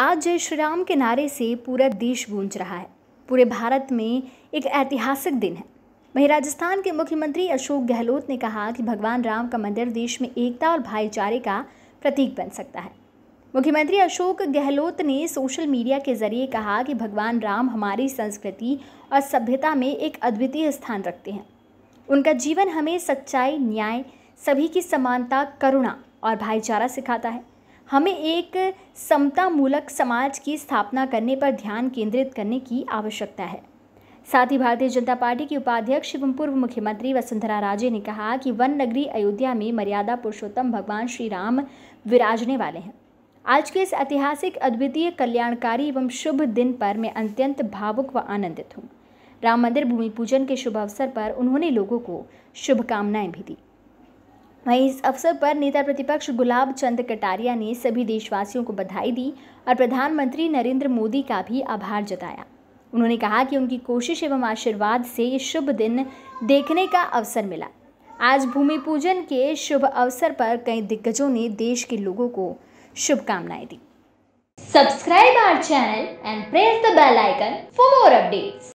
आज जय श्री राम के नारे से पूरा देश गूंज रहा है पूरे भारत में एक ऐतिहासिक दिन है वहीं राजस्थान के मुख्यमंत्री अशोक गहलोत ने कहा कि भगवान राम का मंदिर देश में एकता और भाईचारे का प्रतीक बन सकता है मुख्यमंत्री अशोक गहलोत ने सोशल मीडिया के जरिए कहा कि भगवान राम हमारी संस्कृति और सभ्यता में एक अद्वितीय स्थान रखते हैं उनका जीवन हमें सच्चाई न्याय सभी की समानता करुणा और भाईचारा सिखाता है हमें एक समता मूलक समाज की स्थापना करने पर ध्यान केंद्रित करने की आवश्यकता है साथ ही भारतीय जनता पार्टी की उपाध्यक्ष एवं पूर्व मुख्यमंत्री वसुंधरा राजे ने कहा कि वन नगरी अयोध्या में मर्यादा पुरुषोत्तम भगवान श्री राम विराजने वाले हैं आज के इस ऐतिहासिक अद्वितीय कल्याणकारी एवं शुभ दिन पर मैं अत्यंत भावुक व आनंदित हूँ राम मंदिर भूमि पूजन के शुभ अवसर पर उन्होंने लोगों को शुभकामनाएं भी दी वहीं इस अवसर पर नेता प्रतिपक्ष गुलाब चंद कटारिया ने सभी देशवासियों को बधाई दी और प्रधानमंत्री नरेंद्र मोदी का भी आभार जताया उन्होंने कहा कि उनकी कोशिश एवं आशीर्वाद से ये शुभ दिन देखने का अवसर मिला आज भूमि पूजन के शुभ अवसर पर कई दिग्गजों ने देश के लोगों को शुभकामनाएं दी subscribe our channel and press the bell icon for more updates